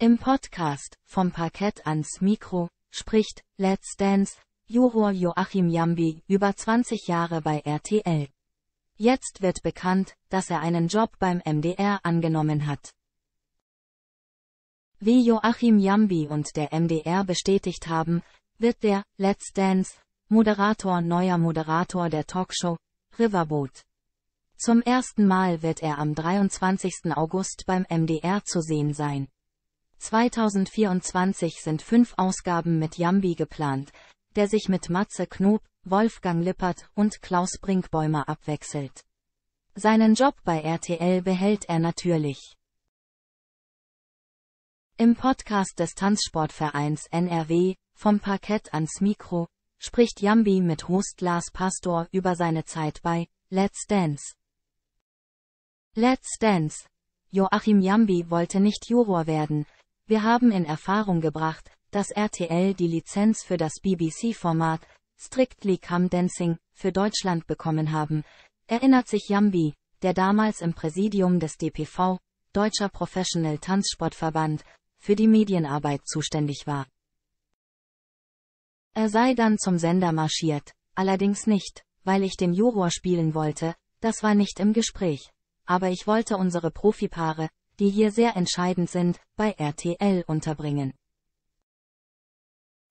Im Podcast Vom Parkett ans Mikro spricht Let's Dance Juror Joachim Jambi über 20 Jahre bei RTL. Jetzt wird bekannt, dass er einen Job beim MDR angenommen hat. Wie Joachim Jambi und der MDR bestätigt haben, wird der Let's Dance Moderator neuer Moderator der Talkshow Riverboat. Zum ersten Mal wird er am 23. August beim MDR zu sehen sein. 2024 sind fünf Ausgaben mit Jambi geplant, der sich mit Matze Knob, Wolfgang Lippert und Klaus Brinkbäumer abwechselt. Seinen Job bei RTL behält er natürlich. Im Podcast des Tanzsportvereins NRW, vom Parkett ans Mikro, spricht Jambi mit Host Lars Pastor über seine Zeit bei Let's Dance. Let's Dance. Joachim Jambi wollte nicht Juror werden, wir haben in Erfahrung gebracht, dass RTL die Lizenz für das BBC-Format Strictly Come Dancing für Deutschland bekommen haben, erinnert sich Jambi, der damals im Präsidium des DPV, Deutscher Professional Tanzsportverband, für die Medienarbeit zuständig war. Er sei dann zum Sender marschiert, allerdings nicht, weil ich den Juror spielen wollte, das war nicht im Gespräch. Aber ich wollte unsere Profipaare, die hier sehr entscheidend sind, bei RTL unterbringen.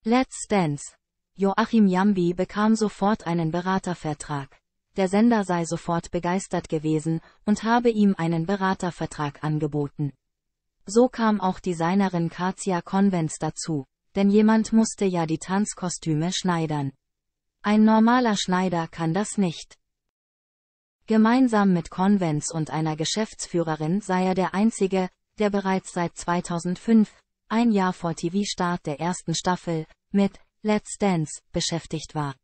Let's Dance. Joachim Jambi bekam sofort einen Beratervertrag. Der Sender sei sofort begeistert gewesen und habe ihm einen Beratervertrag angeboten. So kam auch Designerin Katia Convents dazu, denn jemand musste ja die Tanzkostüme schneidern. Ein normaler Schneider kann das nicht. Gemeinsam mit Convents und einer Geschäftsführerin sei er der einzige, der bereits seit 2005, ein Jahr vor TV-Start der ersten Staffel, mit Let's Dance beschäftigt war.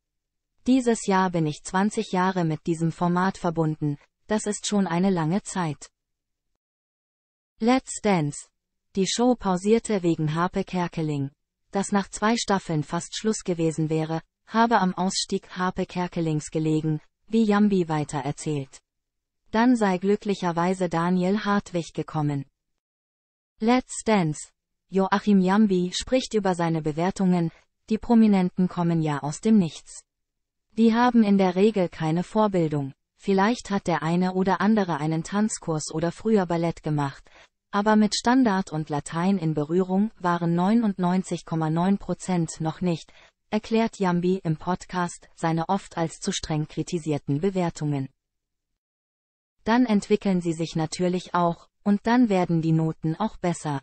Dieses Jahr bin ich 20 Jahre mit diesem Format verbunden, das ist schon eine lange Zeit. Let's Dance. Die Show pausierte wegen Harpe Kerkeling. Das nach zwei Staffeln fast Schluss gewesen wäre, habe am Ausstieg Harpe Kerkelings gelegen, wie Jambi weitererzählt. Dann sei glücklicherweise Daniel Hartwig gekommen. Let's Dance. Joachim Yambi spricht über seine Bewertungen, die Prominenten kommen ja aus dem Nichts. Die haben in der Regel keine Vorbildung, vielleicht hat der eine oder andere einen Tanzkurs oder früher Ballett gemacht, aber mit Standard und Latein in Berührung waren 99,9% noch nicht, erklärt Yambi im Podcast seine oft als zu streng kritisierten Bewertungen. Dann entwickeln sie sich natürlich auch, und dann werden die Noten auch besser.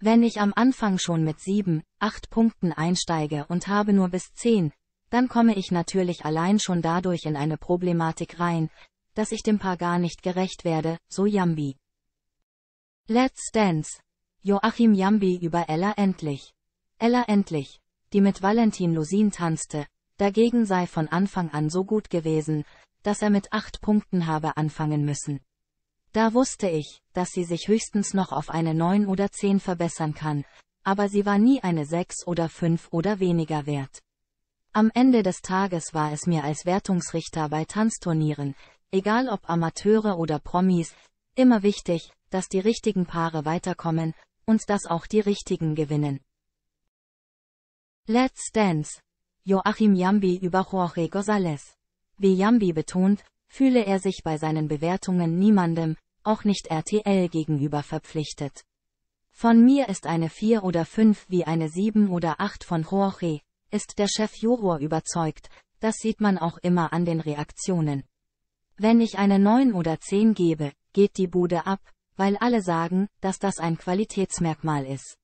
Wenn ich am Anfang schon mit sieben, acht Punkten einsteige und habe nur bis zehn, dann komme ich natürlich allein schon dadurch in eine Problematik rein, dass ich dem Paar gar nicht gerecht werde, so Yambi. Let's Dance. Joachim Yambi über Ella Endlich. Ella Endlich, die mit Valentin Lusin tanzte, dagegen sei von Anfang an so gut gewesen, dass er mit acht Punkten habe anfangen müssen. Da wusste ich, dass sie sich höchstens noch auf eine neun oder zehn verbessern kann, aber sie war nie eine sechs oder fünf oder weniger wert. Am Ende des Tages war es mir als Wertungsrichter bei Tanzturnieren, egal ob Amateure oder Promis, immer wichtig, dass die richtigen Paare weiterkommen, und dass auch die richtigen gewinnen. Let's Dance. Joachim Yambi über Jorge González. Wie Yambi betont, fühle er sich bei seinen Bewertungen niemandem, auch nicht RTL gegenüber verpflichtet. Von mir ist eine 4 oder 5 wie eine 7 oder 8 von Jorge, ist der Chef Chefjuror überzeugt, das sieht man auch immer an den Reaktionen. Wenn ich eine 9 oder 10 gebe, geht die Bude ab, weil alle sagen, dass das ein Qualitätsmerkmal ist.